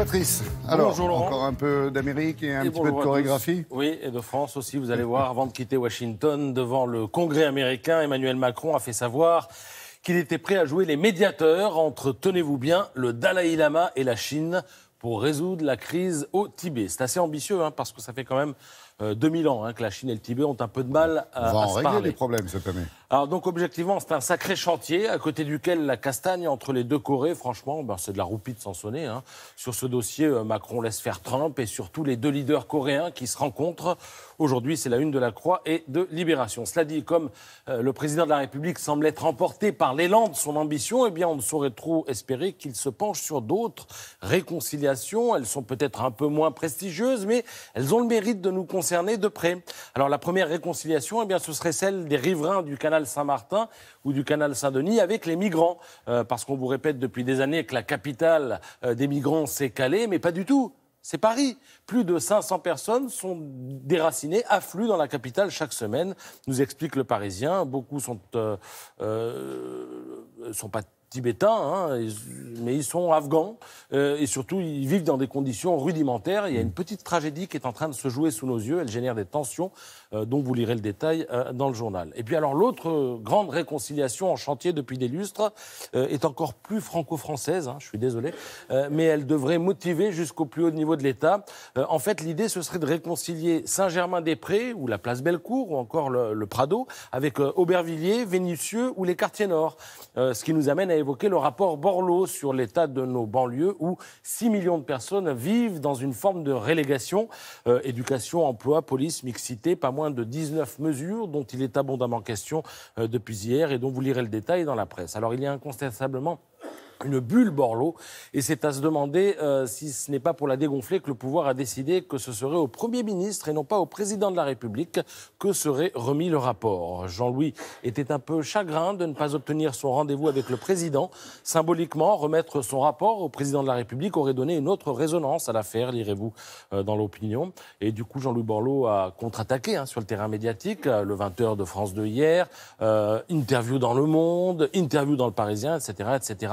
Patrice. Alors, encore un peu d'Amérique et un petit peu de chorégraphie. Oui, et de France aussi. Vous allez voir, avant de quitter Washington, devant le Congrès américain, Emmanuel Macron a fait savoir qu'il était prêt à jouer les médiateurs entre, tenez-vous bien, le Dalai Lama et la Chine pour résoudre la crise au Tibet. C'est assez ambitieux, hein, parce que ça fait quand même euh, 2000 ans hein, que la Chine et le Tibet ont un peu de mal à, On va en régler les problèmes cette année. Alors donc objectivement, c'est un sacré chantier à côté duquel la castagne entre les deux Corées, franchement, ben, c'est de la roupie de Sansonnet. Hein. Sur ce dossier, euh, Macron laisse faire Trump et surtout les deux leaders coréens qui se rencontrent. Aujourd'hui, c'est la une de la Croix et de Libération. Cela dit, comme euh, le président de la République semble être emporté par l'élan de son ambition, eh bien, on ne saurait trop espérer qu'il se penche sur d'autres réconciliations. Elles sont peut-être un peu moins prestigieuses, mais elles ont le mérite de nous conseiller de près. Alors la première réconciliation, eh bien, ce serait celle des riverains du canal Saint-Martin ou du canal Saint-Denis avec les migrants. Euh, parce qu'on vous répète depuis des années que la capitale euh, des migrants, s'est calée, mais pas du tout. C'est Paris. Plus de 500 personnes sont déracinées, affluent dans la capitale chaque semaine, nous explique le Parisien. Beaucoup sont, euh, sont pas tibétains, hein, mais ils sont afghans euh, et surtout ils vivent dans des conditions rudimentaires. Il y a une petite tragédie qui est en train de se jouer sous nos yeux. Elle génère des tensions euh, dont vous lirez le détail euh, dans le journal. Et puis alors l'autre grande réconciliation en chantier depuis des lustres est encore plus franco-française. Hein, je suis désolé, mais elle devrait motiver jusqu'au plus haut niveau de l'État. en fait, l'idée ce serait de réconcilier Saint-Germain-des-Prés ou la place Bellecour ou encore le, Prado avec Aubervilliers, Vénitieux ou les quartiers nord. ce qui nous amène à évoqué le rapport Borloo sur l'état de nos banlieues où 6 millions de personnes vivent dans une forme de relégation. Euh, éducation, emploi, police, mixité, pas moins de 19 mesures dont il est abondamment question euh, depuis hier et dont vous lirez le détail dans la presse. Alors il y a incontestablement une bulle Borloo. Et c'est à se demander euh, si ce n'est pas pour la dégonfler que le pouvoir a décidé que ce serait au Premier ministre et non pas au Président de la République que serait remis le rapport. Jean-Louis était un peu chagrin de ne pas obtenir son rendez-vous avec le Président. Symboliquement, remettre son rapport au Président de la République aurait donné une autre résonance à l'affaire, lirez-vous euh, dans l'opinion. Et du coup, Jean-Louis Borloo a contre-attaqué hein, sur le terrain médiatique, euh, le 20h de France 2 hier, interview dans Le Monde, interview dans Le Parisien, etc. etc.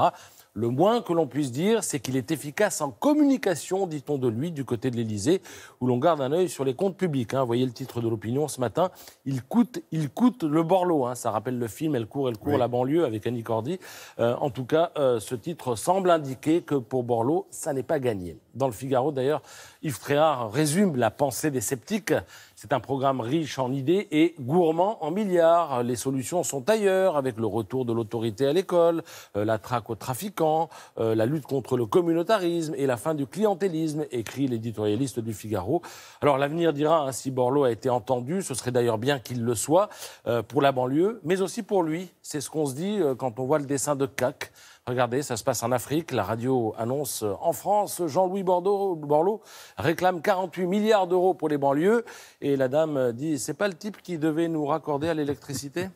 Le moins que l'on puisse dire, c'est qu'il est efficace en communication, dit-on de lui, du côté de l'Élysée, où l'on garde un œil sur les comptes publics. Hein. Voyez le titre de l'opinion ce matin. Il coûte, il coûte le Borloo. Hein. Ça rappelle le film Elle court, elle court la banlieue avec Annie Cordy. Euh, en tout cas, euh, ce titre semble indiquer que pour Borloo, ça n'est pas gagné. Dans le Figaro, d'ailleurs, Yves Tréhard résume la pensée des sceptiques. C'est un programme riche en idées et gourmand en milliards. Les solutions sont ailleurs, avec le retour de l'autorité à l'école, euh, la traque aux trafiquants, euh, la lutte contre le communautarisme et la fin du clientélisme, écrit l'éditorialiste du Figaro. Alors l'avenir dira ainsi hein, si Borloo a été entendu, ce serait d'ailleurs bien qu'il le soit, euh, pour la banlieue, mais aussi pour lui. C'est ce qu'on se dit quand on voit le dessin de CAC. Regardez, ça se passe en Afrique. La radio annonce euh, en France, Jean-Louis Borloo réclame 48 milliards d'euros pour les banlieues. Et la dame euh, dit, c'est pas le type qui devait nous raccorder à l'électricité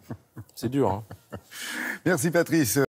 C'est dur. Hein. Merci Patrice.